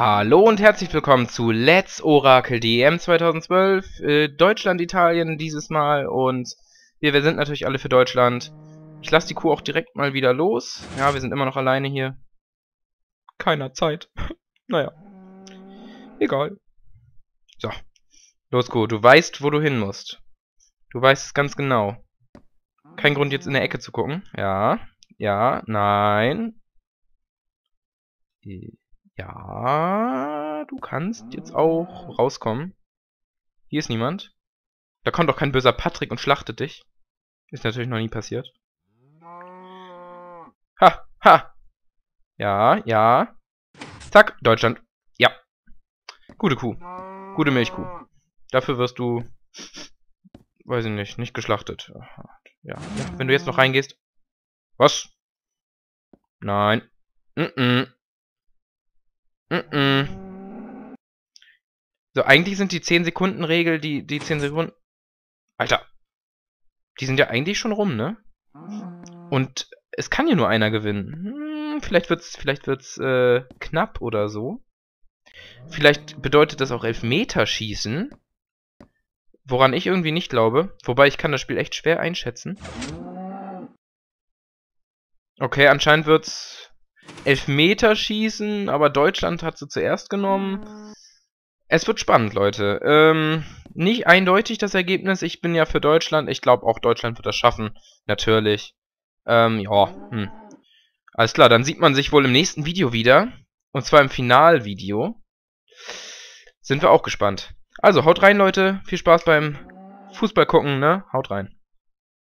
Hallo und herzlich willkommen zu Let's Oracle DM 2012, äh, Deutschland, Italien dieses Mal und wir, wir sind natürlich alle für Deutschland. Ich lasse die Kuh auch direkt mal wieder los. Ja, wir sind immer noch alleine hier. Keiner Zeit. naja. Egal. So. Los, Kuh, du weißt, wo du hin musst. Du weißt es ganz genau. Kein Grund, jetzt in der Ecke zu gucken. Ja. Ja. Nein. E- ja, du kannst jetzt ah. auch rauskommen. Hier ist niemand. Da kommt doch kein böser Patrick und schlachtet dich. Ist natürlich noch nie passiert. Ha, ha. Ja, ja. Zack, Deutschland. Ja. Gute Kuh. Gute Milchkuh. Dafür wirst du, weiß ich nicht, nicht geschlachtet. Ja, ja. wenn du jetzt noch reingehst. Was? Nein. Mm -mm. Mm -mm. So, eigentlich sind die 10-Sekunden-Regel, die, die 10 Sekunden... Alter. Die sind ja eigentlich schon rum, ne? Und es kann ja nur einer gewinnen. Hm, vielleicht wird's, vielleicht wird's äh, knapp oder so. Vielleicht bedeutet das auch Elfmeterschießen. Woran ich irgendwie nicht glaube. Wobei ich kann das Spiel echt schwer einschätzen. Okay, anscheinend wird's Elfmeterschießen, aber Deutschland hat sie zuerst genommen. Es wird spannend, Leute. Ähm, nicht eindeutig das Ergebnis. Ich bin ja für Deutschland. Ich glaube auch Deutschland wird das schaffen. Natürlich. Ähm, ja. Hm. Alles klar, dann sieht man sich wohl im nächsten Video wieder. Und zwar im Finalvideo. Sind wir auch gespannt. Also, haut rein, Leute. Viel Spaß beim Fußball gucken, ne? Haut rein.